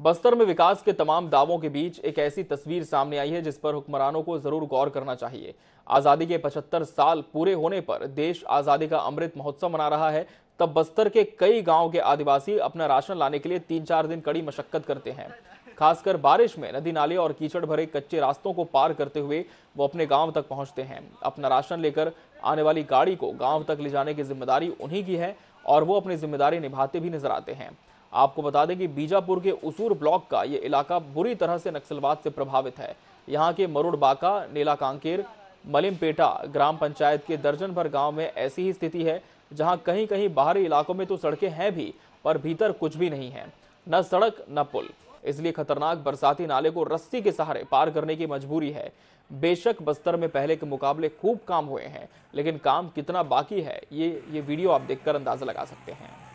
बस्तर में विकास के तमाम दावों के बीच एक ऐसी तस्वीर सामने आई है जिस पर हुक्मरानों को जरूर गौर करना चाहिए आज़ादी के 75 साल पूरे होने पर देश आज़ादी का अमृत महोत्सव मना रहा है तब बस्तर के कई गांव के आदिवासी अपना राशन लाने के लिए तीन चार दिन कड़ी मशक्कत करते हैं खासकर बारिश में नदी नाले और कीचड़ भरे कच्चे रास्तों को पार करते हुए वो अपने गांव तक पहुंचते हैं अपना राशन लेकर आने वाली गाड़ी को गांव तक ले जाने की जिम्मेदारी उन्हीं की है और वो अपनी जिम्मेदारी निभाते भी नजर आते हैं आपको बता दें कि बीजापुर के उसूर ब्लॉक का ये इलाका बुरी तरह से नक्सलवाद से प्रभावित है यहाँ के मरुड़बाका नीला कांकेर मलिमपेटा ग्राम पंचायत के दर्जन भर गांव में ऐसी ही स्थिति है जहां कहीं कहीं बाहरी इलाकों में तो सड़कें हैं भी पर भीतर कुछ भी नहीं है न सड़क न पुल इसलिए खतरनाक बरसाती नाले को रस्सी के सहारे पार करने की मजबूरी है बेशक बस्तर में पहले के मुकाबले खूब काम हुए हैं लेकिन काम कितना बाकी है ये ये वीडियो आप देखकर अंदाजा लगा सकते हैं